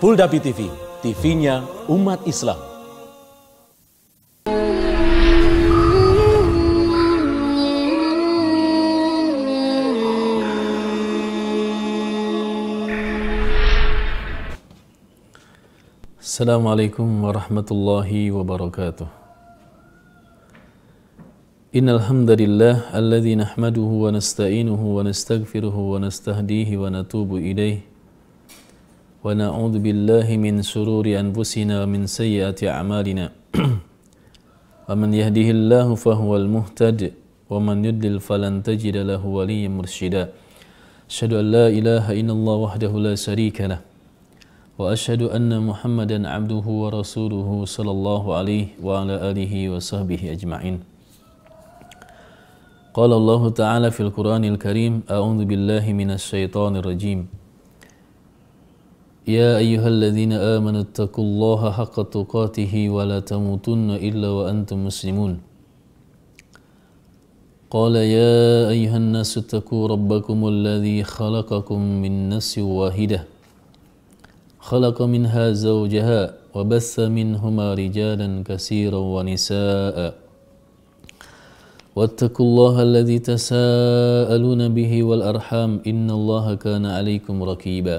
Fuldapi BTV, TV-nya umat Islam. Assalamualaikum warahmatullahi wabarakatuh. Innal hamdalillah alladzi nahmaduhu wa nasta'inuhu wa nastaghfiruhu wa nastahdihi wa natubu ilayhi ونعوذ بالله من شرور أنفسنا ومن سيئات أعمالنا ومن يهده الله فهو المهتد ومن يدل فلن تجد له وليا مرشدا أشهد أن لا إله إلا الله وحده لا شريك له وأشهد أن محمدا عبده ورسوله صلى الله عليه وعلى آله وصحبه أجمعين قال الله تعالى في القرآن الكريم أعوذ بالله من الشيطان الرجيم يا أيها الذين آمنوا اتقوا الله حق تقاته ولا تموتن إلا وأنتم مسلمون قال يا أيها الناس اتقوا ربكم الذي خلقكم من نفس واحدة خلق منها زوجها وبث منهما رجالا كثيرا ونساء واتقوا الله الذي تساءلون به والأرحام إن الله كان عليكم رقيباً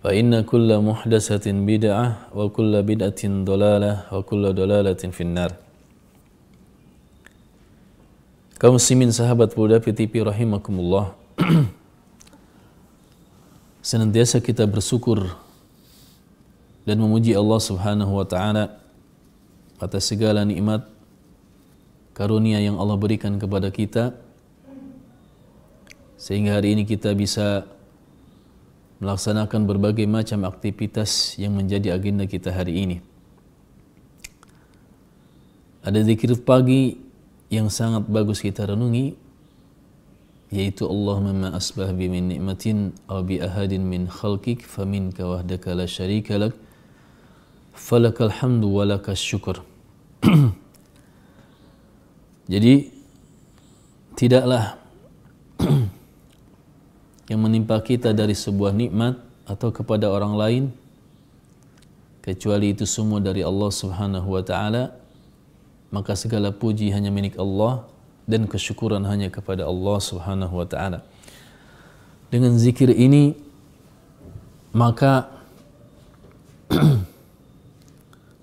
فإن كل محدثة بدعة وكل بدعة ضلالة وكل ضلالة في النار kaum muslimin sahabat Buddha PTP rahimakumullah senantiasa kita bersyukur dan memuji Allah Subhanahu wa taala atas segala nikmat karunia yang Allah berikan kepada kita sehingga hari ini kita bisa melaksanakan berbagai macam aktivitas yang menjadi agenda kita hari ini. Ada zikir pagi yang sangat bagus kita renungi yaitu Allahumma ma asbah bi min ni'matin aw bi ahadin min khalqik faminka wahdaka la syarika lak falakal hamdu wa lakas syukur. Jadi tidaklah yang menimpa kita dari sebuah nikmat atau kepada orang lain kecuali itu semua dari Allah Subhanahu wa taala maka segala puji hanya milik Allah dan kesyukuran hanya kepada Allah Subhanahu wa taala dengan zikir ini maka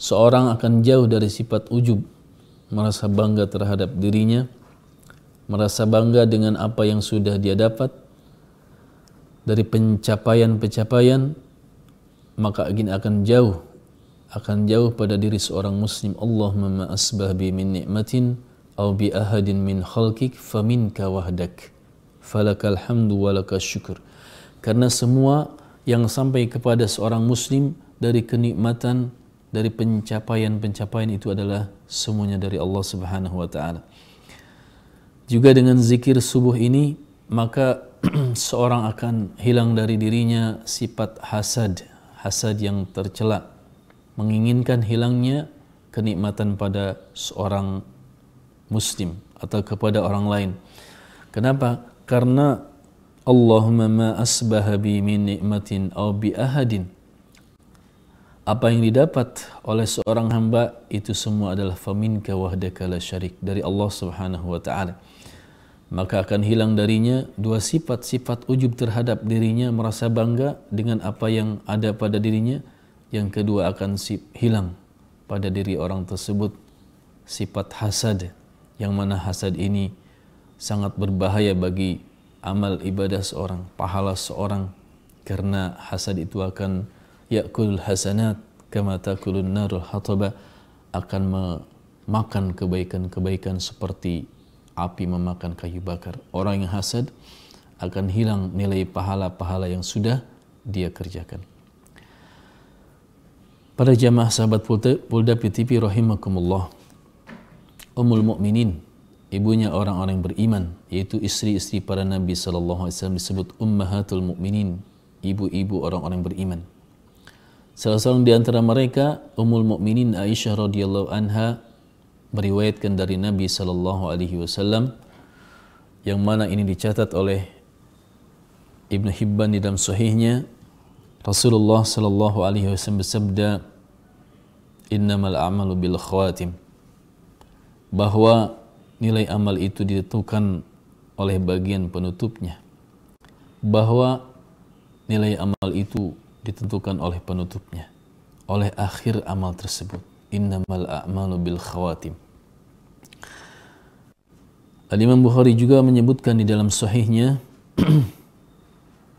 seorang akan jauh dari sifat ujub merasa bangga terhadap dirinya merasa bangga dengan apa yang sudah dia dapat dari pencapaian-pencapaian maka ini akan jauh akan jauh pada diri seorang muslim Allahumma ma asbah bi min ni'matin aw bi ahadin min khalqik faminka wahdak falakal hamdu walakas syukur karena semua yang sampai kepada seorang muslim dari kenikmatan dari pencapaian-pencapaian itu adalah semuanya dari Allah Subhanahu wa taala. Juga dengan zikir subuh ini maka seorang akan hilang dari dirinya sifat hasad, hasad yang tercela, menginginkan hilangnya kenikmatan pada seorang muslim atau kepada orang lain. Kenapa? Karena Allahumma ma asbaha bi min nikmatin aw bi ahadin. Apa yang didapat oleh seorang hamba itu semua adalah faminka wahdaka la syarik dari Allah Subhanahu wa taala maka akan hilang darinya dua sifat-sifat ujub terhadap dirinya merasa bangga dengan apa yang ada pada dirinya yang kedua akan hilang pada diri orang tersebut sifat hasad yang mana hasad ini sangat berbahaya bagi amal ibadah seorang pahala seorang karena hasad itu akan yakul hasanat kama takulun narul hataba akan memakan kebaikan-kebaikan seperti api memakan kayu bakar. Orang yang hasad akan hilang nilai pahala-pahala yang sudah dia kerjakan. pada jamaah sahabat Polda PTP rahimakumullah. Ummul Mukminin, ibunya orang-orang beriman, yaitu istri-istri para nabi saw disebut ummahatul mukminin, ibu-ibu orang-orang beriman. Salah seorang di antara mereka, Ummul Mukminin Aisyah radhiyallahu anha meriwayatkan dari Nabi sallallahu alaihi wasallam yang mana ini dicatat oleh Ibn Hibban di dalam sahihnya Rasulullah sallallahu alaihi wasallam bersabda innamal a'malu bil khawatim bahwa nilai amal itu ditentukan oleh bagian penutupnya bahwa nilai amal itu ditentukan oleh penutupnya oleh akhir amal tersebut innamal a'malu bil khawatim Al-Imam Bukhari juga menyebutkan di dalam sahihnya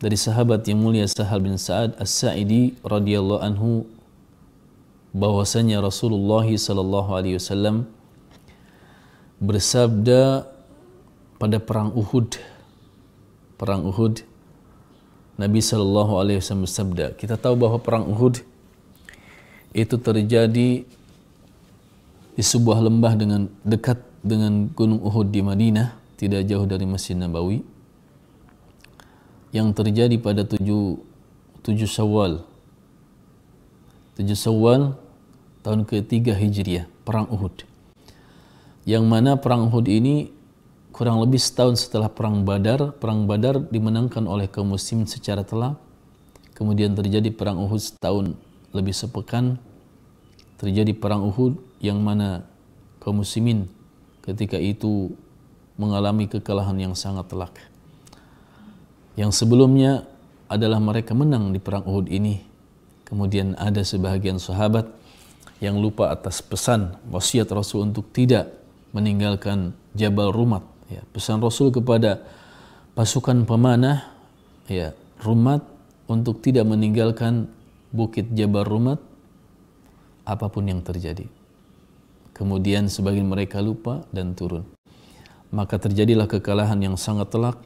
dari sahabat yang mulia Sahal bin Sa'ad As-Sa'idi radhiyallahu anhu bahwasanya Rasulullah sallallahu alaihi wasallam bersabda pada perang Uhud perang Uhud Nabi sallallahu alaihi wasallam bersabda kita tahu bahwa perang Uhud itu terjadi di sebuah lembah dengan dekat dengan Gunung Uhud di Madinah, tidak jauh dari Masjid Nabawi. Yang terjadi pada 7 7 Syawal. 7 Syawal tahun ketiga Hijriah, perang Uhud. Yang mana perang Uhud ini kurang lebih setahun setelah perang Badar, perang Badar dimenangkan oleh kaum muslimin secara telak. Kemudian terjadi perang Uhud setahun lebih sepekan. Terjadi perang Uhud yang mana kaum muslimin ketika itu mengalami kekalahan yang sangat telak. Yang sebelumnya adalah mereka menang di perang Uhud ini. Kemudian ada sebahagian sahabat yang lupa atas pesan wasiat Rasul untuk tidak meninggalkan Jabal Rumat. Ya, pesan Rasul kepada pasukan pemanah ya, Rumat untuk tidak meninggalkan Bukit Jabal Rumat apapun yang terjadi kemudian sebagian mereka lupa dan turun. Maka terjadilah kekalahan yang sangat telak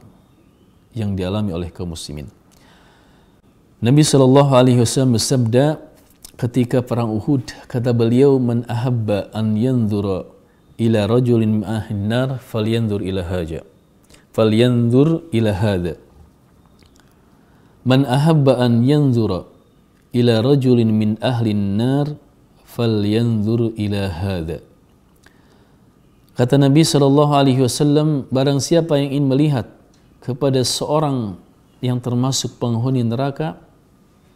yang dialami oleh kaum muslimin. Nabi Shallallahu Alaihi Wasallam bersabda ketika perang Uhud, kata beliau, "Man ahabba an yanzura ila rajulin ma'ahin nar, falyanzur ila haja, falyanzur ila hada." Man ahabba an yanzura ila rajulin min ahlin nar falyanzur ila Kata Nabi Shallallahu Alaihi Wasallam, barang siapa yang ingin melihat kepada seorang yang termasuk penghuni neraka,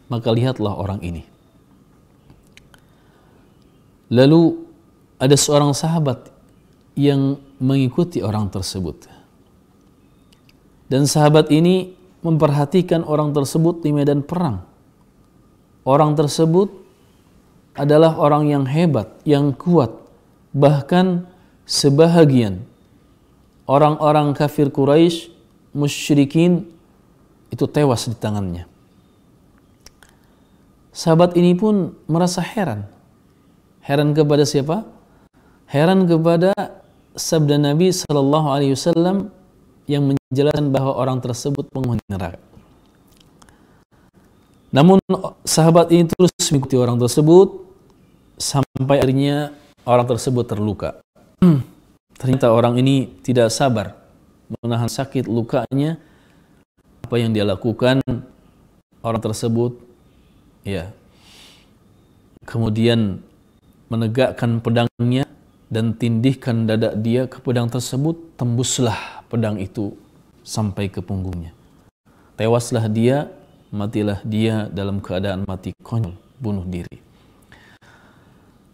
maka lihatlah orang ini. Lalu ada seorang sahabat yang mengikuti orang tersebut. Dan sahabat ini memperhatikan orang tersebut di medan perang. Orang tersebut adalah orang yang hebat, yang kuat, bahkan sebahagian orang-orang kafir Quraisy, musyrikin itu tewas di tangannya. Sahabat ini pun merasa heran. Heran kepada siapa? Heran kepada sabda Nabi Shallallahu Alaihi Wasallam yang menjelaskan bahwa orang tersebut penghuni neraka. Namun sahabat ini terus mengikuti orang tersebut sampai akhirnya orang tersebut terluka. Hmm, ternyata orang ini tidak sabar menahan sakit lukanya. Apa yang dia lakukan orang tersebut ya kemudian menegakkan pedangnya dan tindihkan dada dia ke pedang tersebut tembuslah pedang itu sampai ke punggungnya tewaslah dia matilah dia dalam keadaan mati konyol bunuh diri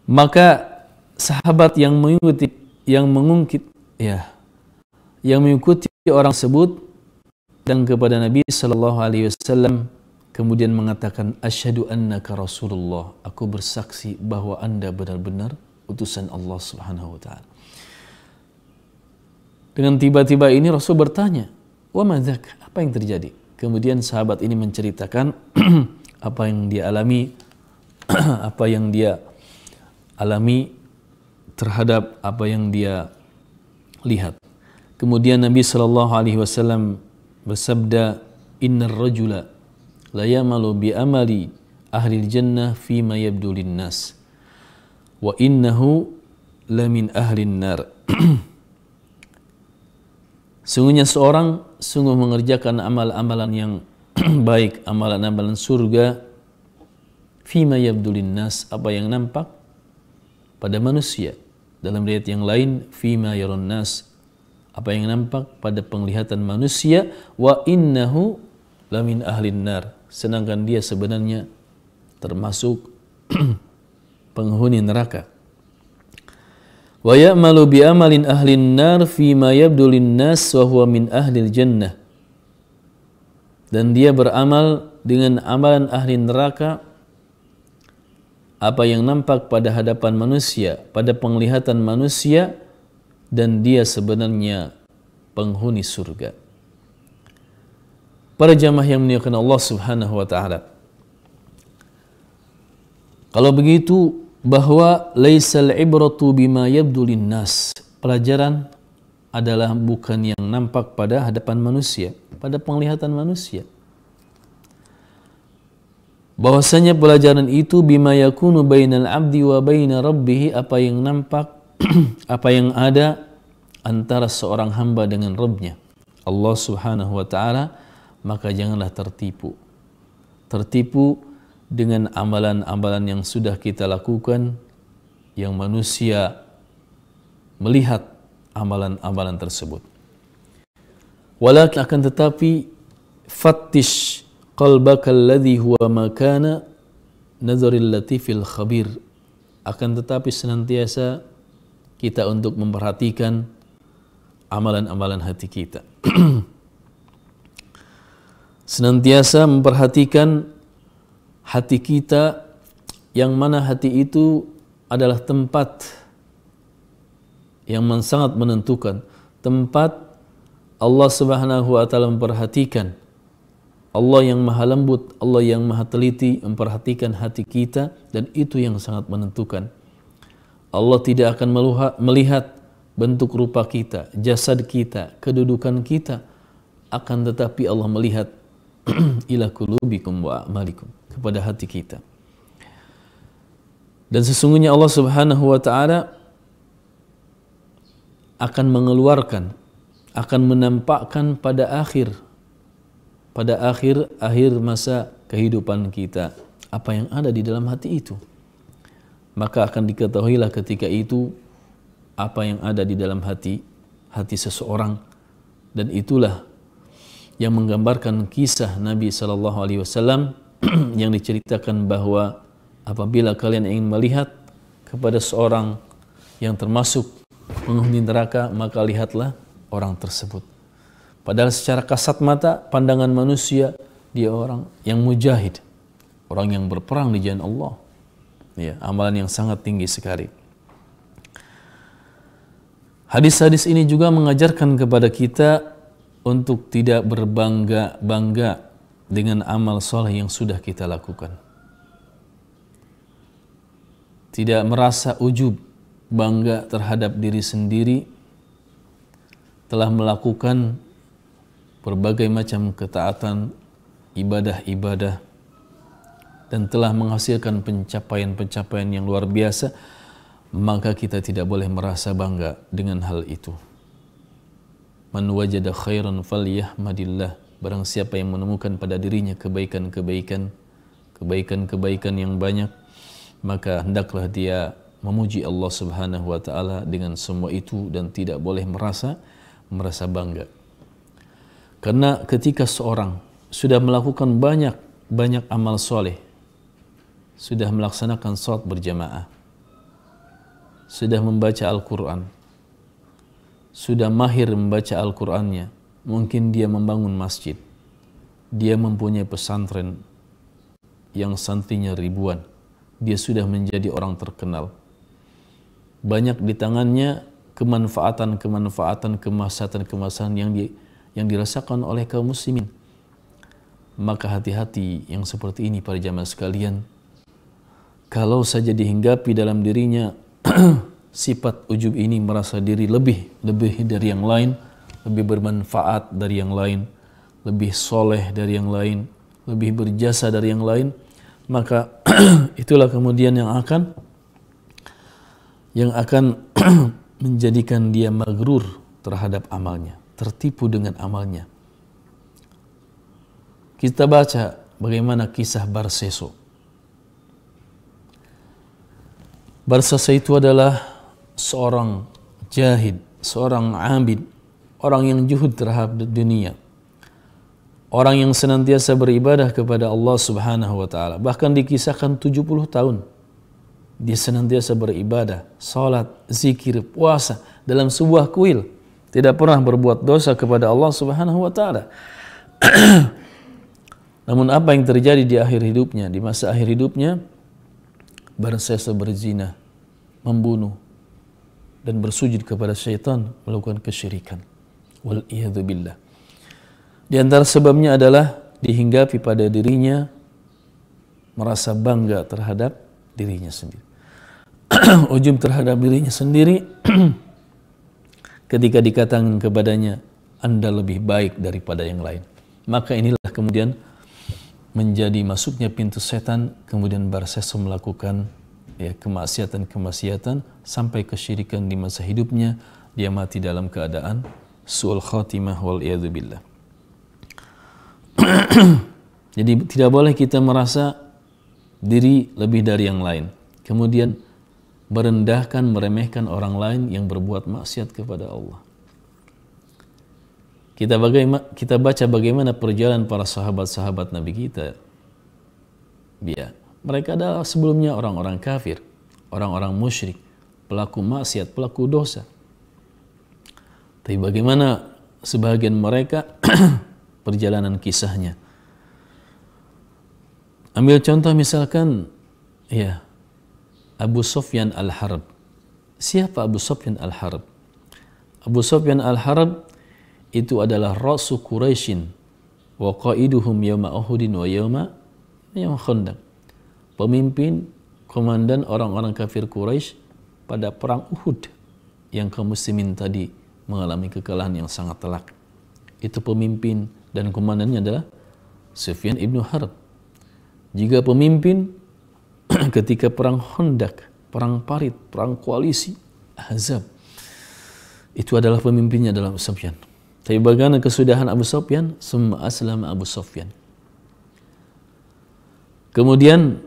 maka sahabat yang mengikuti yang mengungkit ya yang mengikuti orang tersebut dan kepada Nabi Shallallahu Alaihi Wasallam kemudian mengatakan asyhadu annaka rasulullah aku bersaksi bahwa anda benar-benar utusan Allah Subhanahu wa taala dengan tiba-tiba ini Rasul bertanya wa madzak apa yang terjadi kemudian sahabat ini menceritakan apa yang dia alami apa yang dia alami terhadap apa yang dia lihat. Kemudian Nabi Shallallahu Alaihi Wasallam bersabda, Inna rajula la bi amali ahli jannah fi ma yabdulin nas wa innahu la ahli nar Sungguhnya seorang sungguh mengerjakan amal-amalan yang baik, amalan-amalan surga fi ma yabdulin nas apa yang nampak pada manusia. Dalam riwayat yang lain, fima yaron nas, apa yang nampak pada penglihatan manusia, wa innahu lamin ahlin nar. Sedangkan dia sebenarnya termasuk penghuni neraka. Wa ya'malu bi amalin ahlin nar fima yabdu nas wa huwa min ahlil jannah. Dan dia beramal dengan amalan ahli neraka apa yang nampak pada hadapan manusia, pada penglihatan manusia, dan dia sebenarnya penghuni surga. Para jamaah yang menyukai Allah Subhanahu wa taala. Kalau begitu bahwa laisal ibratu bima yabdulin nas. Pelajaran adalah bukan yang nampak pada hadapan manusia, pada penglihatan manusia bahwasanya pelajaran itu bima yakunu bainal abdi wa baina rabbih apa yang nampak apa yang ada antara seorang hamba dengan Rabbnya Allah subhanahu wa ta'ala maka janganlah tertipu tertipu dengan amalan-amalan yang sudah kita lakukan yang manusia melihat amalan-amalan tersebut. Walakin akan tetapi fattish qalbaka alladhi huwa makana nazaril latifil khabir akan tetapi senantiasa kita untuk memperhatikan amalan-amalan hati kita senantiasa memperhatikan hati kita yang mana hati itu adalah tempat yang sangat menentukan tempat Allah Subhanahu wa taala memperhatikan Allah yang maha lembut, Allah yang maha teliti memperhatikan hati kita dan itu yang sangat menentukan. Allah tidak akan melihat bentuk rupa kita, jasad kita, kedudukan kita, akan tetapi Allah melihat ila kulubikum wa amalikum kepada hati kita. Dan sesungguhnya Allah Subhanahu wa taala akan mengeluarkan, akan menampakkan pada akhir pada akhir-akhir masa kehidupan kita. Apa yang ada di dalam hati itu. Maka akan diketahuilah ketika itu apa yang ada di dalam hati hati seseorang dan itulah yang menggambarkan kisah Nabi Shallallahu Alaihi Wasallam yang diceritakan bahwa apabila kalian ingin melihat kepada seorang yang termasuk penghuni neraka maka lihatlah orang tersebut Padahal secara kasat mata pandangan manusia dia orang yang mujahid, orang yang berperang di jalan Allah. Ya, amalan yang sangat tinggi sekali. Hadis-hadis ini juga mengajarkan kepada kita untuk tidak berbangga-bangga dengan amal soleh yang sudah kita lakukan. Tidak merasa ujub bangga terhadap diri sendiri telah melakukan berbagai macam ketaatan, ibadah-ibadah, dan telah menghasilkan pencapaian-pencapaian yang luar biasa, maka kita tidak boleh merasa bangga dengan hal itu. Man wajada khairan falyahmadillah. Barang siapa yang menemukan pada dirinya kebaikan-kebaikan, kebaikan-kebaikan yang banyak, maka hendaklah dia memuji Allah Subhanahu wa taala dengan semua itu dan tidak boleh merasa merasa bangga. Karena ketika seorang sudah melakukan banyak banyak amal soleh, sudah melaksanakan sholat berjamaah, sudah membaca Al-Quran, sudah mahir membaca Al-Qurannya, mungkin dia membangun masjid, dia mempunyai pesantren yang santrinya ribuan, dia sudah menjadi orang terkenal. Banyak di tangannya kemanfaatan-kemanfaatan, kemasatan kemasan yang di, yang dirasakan oleh kaum muslimin. Maka hati-hati yang seperti ini pada zaman sekalian. Kalau saja dihinggapi dalam dirinya sifat ujub ini merasa diri lebih, lebih dari yang lain, lebih bermanfaat dari yang lain, lebih soleh dari yang lain, lebih berjasa dari yang lain, maka itulah kemudian yang akan yang akan menjadikan dia magrur terhadap amalnya tertipu dengan amalnya. Kita baca bagaimana kisah Barseso. Barseso itu adalah seorang jahid, seorang abid, orang yang juhud terhadap dunia. Orang yang senantiasa beribadah kepada Allah Subhanahu wa taala. Bahkan dikisahkan 70 tahun dia senantiasa beribadah, salat, zikir, puasa dalam sebuah kuil tidak pernah berbuat dosa kepada Allah Subhanahu wa taala. Namun apa yang terjadi di akhir hidupnya, di masa akhir hidupnya bersesa berzina, membunuh dan bersujud kepada syaitan melakukan kesyirikan. Wal billah. Di antara sebabnya adalah dihinggapi pada dirinya merasa bangga terhadap dirinya sendiri. Ujum terhadap dirinya sendiri ketika dikatakan kepadanya Anda lebih baik daripada yang lain. Maka inilah kemudian menjadi masuknya pintu setan, kemudian Barseso melakukan ya kemaksiatan-kemaksiatan sampai kesyirikan di masa hidupnya, dia mati dalam keadaan sul khatimah wal billah. Jadi tidak boleh kita merasa diri lebih dari yang lain. Kemudian merendahkan, meremehkan orang lain yang berbuat maksiat kepada Allah. Kita, bagaimana, kita baca bagaimana perjalanan para sahabat-sahabat Nabi kita. Ya, mereka adalah sebelumnya orang-orang kafir, orang-orang musyrik, pelaku maksiat, pelaku dosa. Tapi bagaimana sebagian mereka perjalanan kisahnya. Ambil contoh misalkan ya Abu Sufyan Al-Harb. Siapa Abu Sufyan Al-Harb? Abu Sufyan Al-Harb itu adalah Rasul Quraisyin wa qaiduhum yawma Uhudin wa yawma yawma Khandaq. Pemimpin komandan orang-orang kafir Quraisy pada perang Uhud yang kaum muslimin tadi mengalami kekalahan yang sangat telak. Itu pemimpin dan komandannya adalah Sufyan ibnu Harb. Jika pemimpin ketika perang Hondak, perang Parit, perang koalisi Ahzab. Itu adalah pemimpinnya dalam Sufyan. Tapi bagaimana kesudahan Abu Sufyan? Semua aslam Abu Sufyan. Kemudian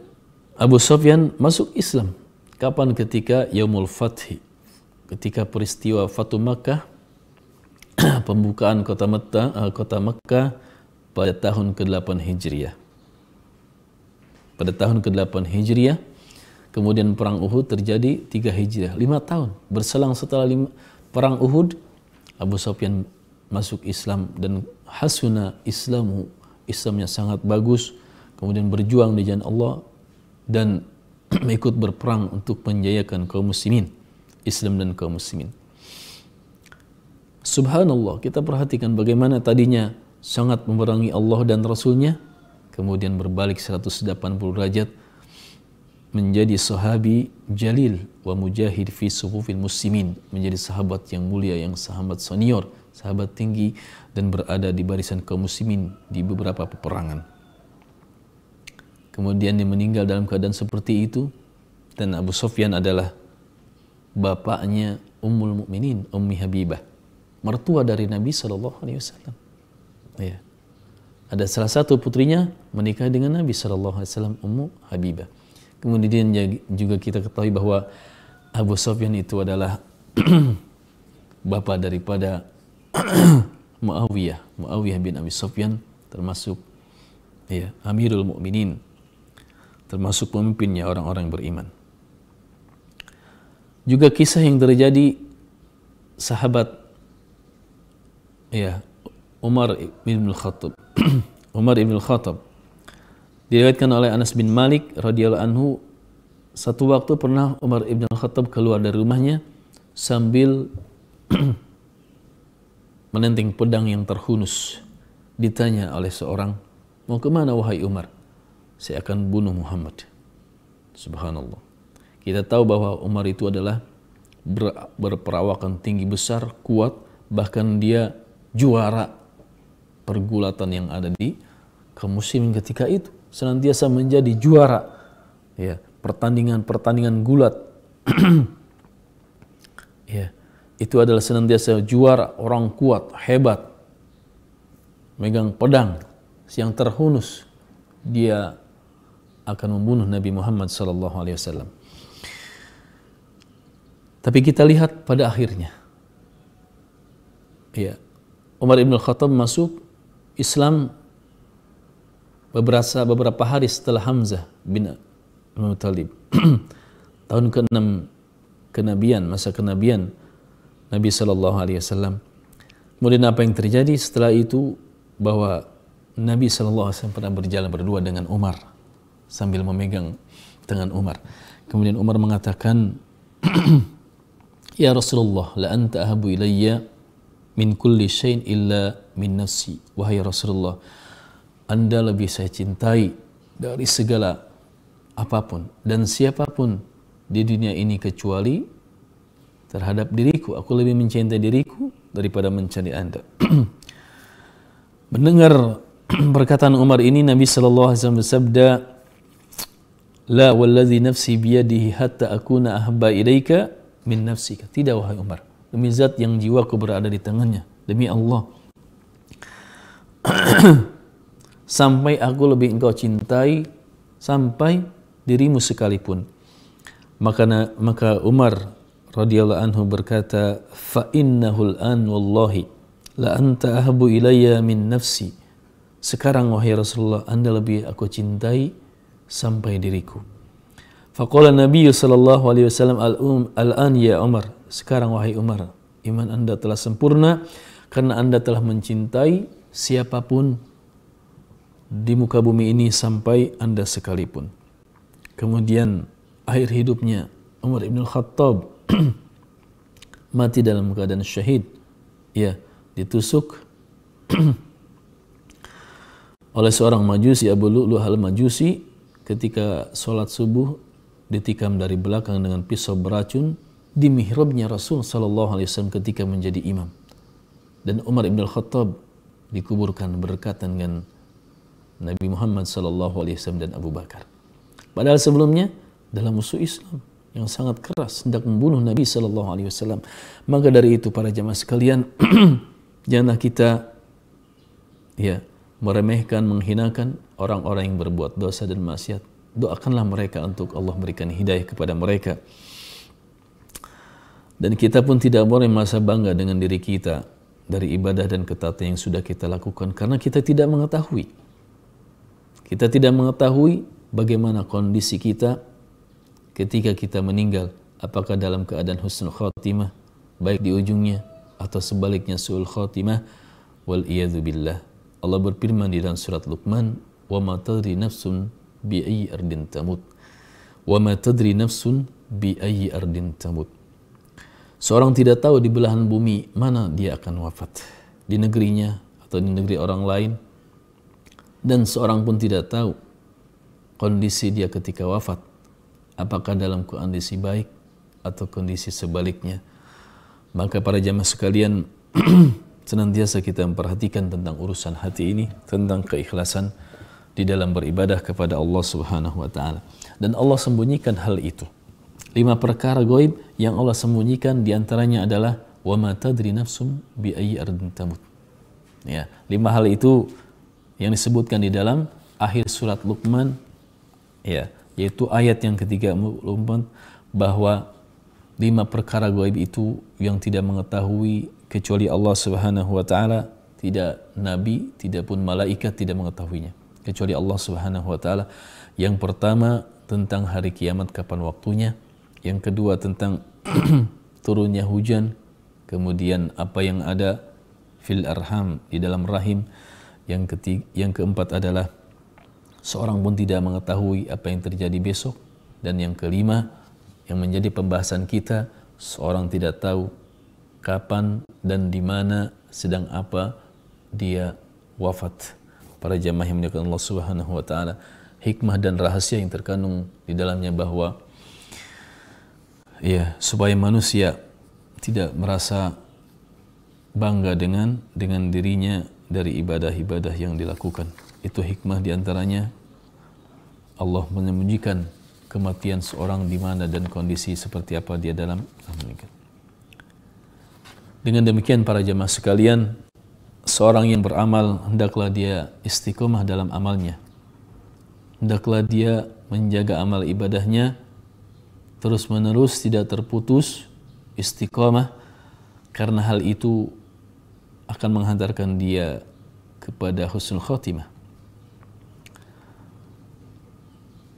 Abu Sufyan masuk Islam. Kapan ketika Yaumul Fathi? Ketika peristiwa Fatu Makkah, pembukaan kota meta eh, kota Mekah pada tahun ke-8 Hijriah pada tahun ke-8 Hijriah. Kemudian perang Uhud terjadi 3 Hijriah, 5 tahun. Berselang setelah lima, perang Uhud, Abu Sufyan masuk Islam dan hasuna Islamu, Islamnya sangat bagus. Kemudian berjuang di jalan Allah dan ikut berperang untuk menjayakan kaum muslimin, Islam dan kaum muslimin. Subhanallah, kita perhatikan bagaimana tadinya sangat memerangi Allah dan Rasulnya, kemudian berbalik 180 derajat menjadi sahabi jalil wa mujahid fi sufufil muslimin menjadi sahabat yang mulia yang sahabat senior sahabat tinggi dan berada di barisan kaum muslimin di beberapa peperangan kemudian dia meninggal dalam keadaan seperti itu dan Abu Sufyan adalah bapaknya Ummul Mukminin Ummi Habibah mertua dari Nabi saw. Alaihi Wasallam ya ada salah satu putrinya menikah dengan Nabi Shallallahu Alaihi Wasallam Ummu Habibah. Kemudian juga kita ketahui bahwa Abu Sofyan itu adalah bapa daripada Muawiyah, Muawiyah bin Abi Sofyan termasuk ya, Amirul Mukminin, termasuk pemimpinnya orang-orang beriman. Juga kisah yang terjadi sahabat ya Umar bin Khattab. Umar bin Khattab. Diriwayatkan oleh Anas bin Malik radhiyallahu anhu satu waktu pernah Umar bin Khattab keluar dari rumahnya sambil menenteng pedang yang terhunus. Ditanya oleh seorang, mau kemana wahai Umar? Saya akan bunuh Muhammad. Subhanallah. Kita tahu bahwa Umar itu adalah ber, berperawakan tinggi besar, kuat, bahkan dia juara pergulatan yang ada di kaum ketika itu senantiasa menjadi juara ya pertandingan-pertandingan gulat ya itu adalah senantiasa juara orang kuat hebat megang pedang yang terhunus dia akan membunuh Nabi Muhammad sallallahu alaihi wasallam tapi kita lihat pada akhirnya ya Umar ibn Khattab masuk Islam beberapa beberapa hari setelah Hamzah bin Abdul Talib tahun ke-6 kenabian masa kenabian Nabi Shallallahu Alaihi Wasallam kemudian apa yang terjadi setelah itu bahwa Nabi Shallallahu Alaihi Wasallam pernah berjalan berdua dengan Umar sambil memegang tangan Umar kemudian Umar mengatakan ya Rasulullah la anta ahabu ilayya min kulli syai'in illa min nafsi wahai Rasulullah Anda lebih saya cintai dari segala apapun dan siapapun di dunia ini kecuali terhadap diriku aku lebih mencintai diriku daripada mencintai Anda mendengar perkataan Umar ini Nabi sallallahu alaihi wasallam bersabda la wallazi nafsi biyadihi hatta akuna ahabba ilaika min nafsika tidak wahai Umar demi zat yang jiwaku berada di tangannya demi Allah sampai aku lebih engkau cintai sampai dirimu sekalipun maka maka Umar radhiyallahu anhu berkata fa innahul an wallahi la anta ahabu ilayya min nafsi sekarang wahai Rasulullah anda lebih aku cintai sampai diriku Faqala Nabi sallallahu alaihi wasallam al-um al-an ya Umar. Sekarang wahai Umar, iman Anda telah sempurna karena Anda telah mencintai siapapun di muka bumi ini sampai Anda sekalipun. Kemudian akhir hidupnya Umar Ibn Khattab mati dalam keadaan syahid. Ya, ditusuk oleh seorang majusi Abu Lu'lu al-Majusi ketika sholat subuh ditikam dari belakang dengan pisau beracun di mihrabnya Rasul sallallahu Alaihi Wasallam ketika menjadi imam. Dan Umar ibn Khattab dikuburkan berdekatan dengan Nabi Muhammad sallallahu Alaihi Wasallam dan Abu Bakar. Padahal sebelumnya dalam musuh Islam yang sangat keras hendak membunuh Nabi sallallahu Alaihi Wasallam. Maka dari itu para jamaah sekalian janganlah kita ya meremehkan, menghinakan orang-orang yang berbuat dosa dan maksiat doakanlah mereka untuk Allah berikan hidayah kepada mereka dan kita pun tidak boleh merasa bangga dengan diri kita dari ibadah dan ketatnya yang sudah kita lakukan karena kita tidak mengetahui kita tidak mengetahui bagaimana kondisi kita ketika kita meninggal apakah dalam keadaan husnul khotimah baik di ujungnya atau sebaliknya suul khotimah wal billah Allah berfirman di dalam surat Luqman wa ma tadri nafsun بأي أرض تموت وما تدري نفس بأي أرض تموت Seorang tidak tahu di belahan bumi mana dia akan wafat, di negerinya atau di negeri orang lain, dan seorang pun tidak tahu kondisi dia ketika wafat, apakah dalam kondisi baik atau kondisi sebaliknya. Maka para jamaah sekalian, senantiasa kita memperhatikan tentang urusan hati ini, tentang keikhlasan, di dalam beribadah kepada Allah Subhanahu wa taala. Dan Allah sembunyikan hal itu. Lima perkara goib yang Allah sembunyikan di antaranya adalah wa ma tadri nafsum bi ayyi tamut. Ya, lima hal itu yang disebutkan di dalam akhir surat Luqman ya, yaitu ayat yang ketiga Luqman bahwa lima perkara goib itu yang tidak mengetahui kecuali Allah Subhanahu wa taala, tidak nabi, tidak pun malaikat tidak mengetahuinya kecuali Allah Subhanahu wa taala. Yang pertama tentang hari kiamat kapan waktunya, yang kedua tentang turunnya hujan, kemudian apa yang ada fil arham di dalam rahim. Yang ketiga, yang keempat adalah seorang pun tidak mengetahui apa yang terjadi besok dan yang kelima yang menjadi pembahasan kita seorang tidak tahu kapan dan di mana sedang apa dia wafat para jamaah yang menyukai Allah Subhanahu wa taala, hikmah dan rahasia yang terkandung di dalamnya bahwa ya, supaya manusia tidak merasa bangga dengan dengan dirinya dari ibadah-ibadah yang dilakukan. Itu hikmah diantaranya Allah menyembunyikan kematian seorang di mana dan kondisi seperti apa dia dalam meninggal. Dengan demikian para jamaah sekalian, seorang yang beramal hendaklah dia istiqomah dalam amalnya hendaklah dia menjaga amal ibadahnya terus menerus tidak terputus istiqomah karena hal itu akan menghantarkan dia kepada husnul khotimah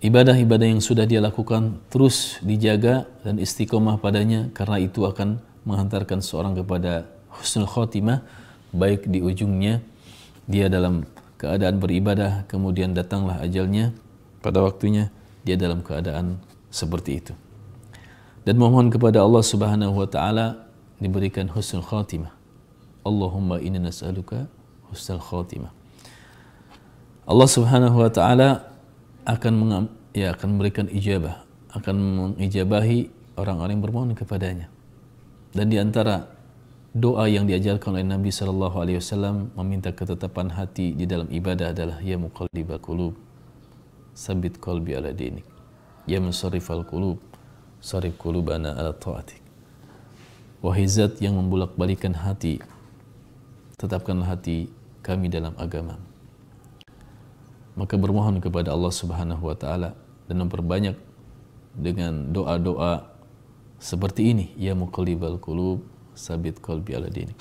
ibadah-ibadah yang sudah dia lakukan terus dijaga dan istiqomah padanya karena itu akan menghantarkan seorang kepada husnul khotimah baik di ujungnya dia dalam keadaan beribadah kemudian datanglah ajalnya pada waktunya dia dalam keadaan seperti itu dan mohon kepada Allah Subhanahu wa taala diberikan husnul khatimah Allahumma inna nas'aluka husnul khatimah Allah Subhanahu wa taala akan mengam, ya akan memberikan ijabah akan mengijabahi orang-orang yang bermohon kepadanya dan di antara doa yang diajarkan oleh Nabi Shallallahu Alaihi Wasallam meminta ketetapan hati di dalam ibadah adalah ya muqallibal qulub sabit qalbi ala dinik ya musarrifal qulub sarif qulubana ala taatik wahai zat yang membulak balikan hati tetapkanlah hati kami dalam agama maka bermohon kepada Allah Subhanahu wa taala dan memperbanyak dengan doa-doa seperti ini ya muqallibal qulub sabit kolbi ala dini.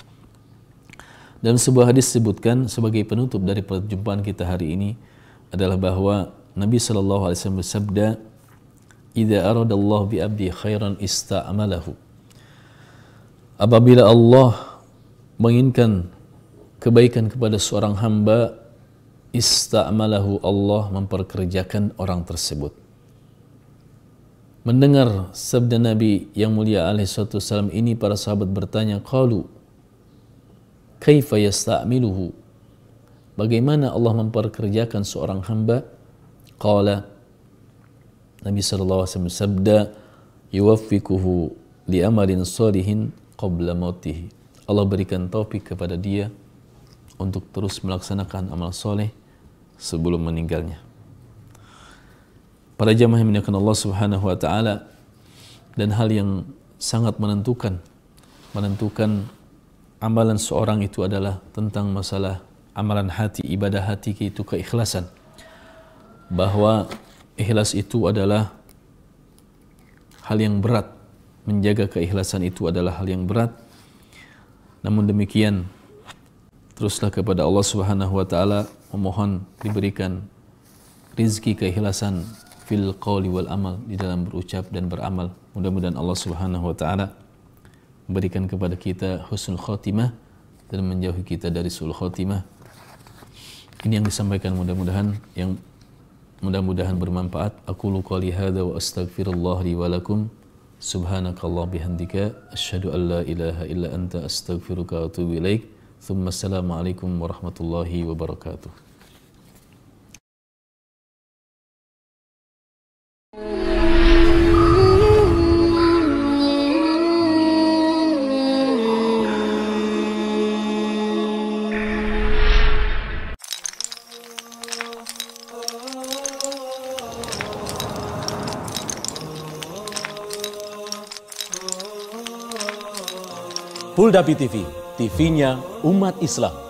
Dalam sebuah hadis disebutkan sebagai penutup dari perjumpaan kita hari ini adalah bahwa Nabi saw bersabda, "Ida aradallahu bi abdi khairan ista'amalahu." Apabila Allah menginginkan kebaikan kepada seorang hamba, ista'amalahu Allah memperkerjakan orang tersebut mendengar sabda Nabi yang mulia alaihi wasallam ini para sahabat bertanya qalu kaifa yasta'miluhu bagaimana Allah memperkerjakan seorang hamba qala Nabi sallallahu alaihi wasallam sabda yuwaffiquhu li amalin salihin qabla mautihi Allah berikan taufik kepada dia untuk terus melaksanakan amal soleh sebelum meninggalnya. Para jamaah yang Allah Subhanahu wa taala dan hal yang sangat menentukan menentukan amalan seorang itu adalah tentang masalah amalan hati, ibadah hati itu keikhlasan. Bahwa ikhlas itu adalah hal yang berat. Menjaga keikhlasan itu adalah hal yang berat. Namun demikian, teruslah kepada Allah Subhanahu wa taala memohon diberikan rizki keikhlasan fil qawli wal amal di dalam berucap dan beramal. Mudah-mudahan Allah Subhanahu wa taala memberikan kepada kita husnul khotimah dan menjauhi kita dari sul khotimah. Ini yang disampaikan mudah-mudahan yang mudah-mudahan bermanfaat. Aku qawli hadza wa astaghfirullah li wa lakum. Subhanakallah bihamdika asyhadu an la ilaha illa anta astaghfiruka wa atubu ilaik. Thumma assalamualaikum warahmatullahi wabarakatuh. Hudapi TV, TV-nya umat Islam.